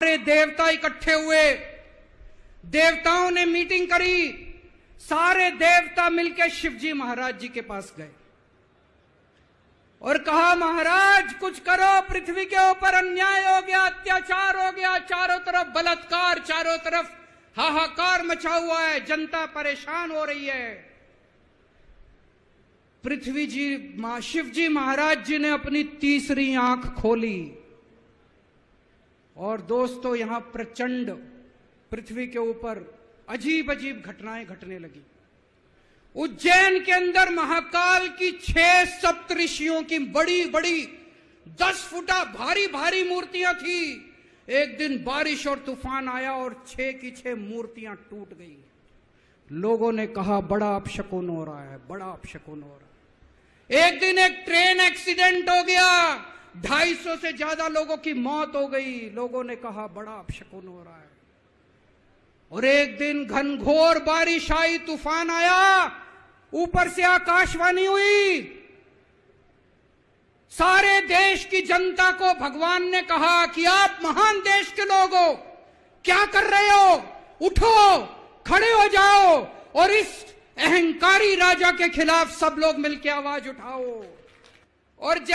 सारे देवता इकट्ठे हुए देवताओं ने मीटिंग करी सारे देवता मिलकर शिवजी महाराज जी के पास गए और कहा महाराज कुछ करो पृथ्वी के ऊपर अन्याय हो गया अत्याचार हो गया चारों तरफ बलात्कार चारों तरफ हाहाकार मचा हुआ है जनता परेशान हो रही है पृथ्वी जी शिव जी महाराज जी ने अपनी तीसरी आंख खोली और दोस्तों यहां प्रचंड पृथ्वी के ऊपर अजीब अजीब घटनाएं घटने लगी उज्जैन के अंदर महाकाल की छह सप्तषियों की बड़ी बड़ी दस फुटा भारी भारी मूर्तियां थी एक दिन बारिश और तूफान आया और छह की छह मूर्तियां टूट गई लोगों ने कहा बड़ा अपशकुन हो रहा है बड़ा अपशकुन हो रहा है एक दिन एक ट्रेन एक्सीडेंट हो गया ढाई सौ से ज्यादा लोगों की मौत हो गई लोगों ने कहा बड़ा अपशकुन हो रहा है और एक दिन घनघोर बारिश आई तूफान आया ऊपर से आकाशवाणी हुई सारे देश की जनता को भगवान ने कहा कि आप महान देश के लोग क्या कर रहे हो उठो खड़े हो जाओ और इस अहंकारी राजा के खिलाफ सब लोग मिलकर आवाज उठाओ और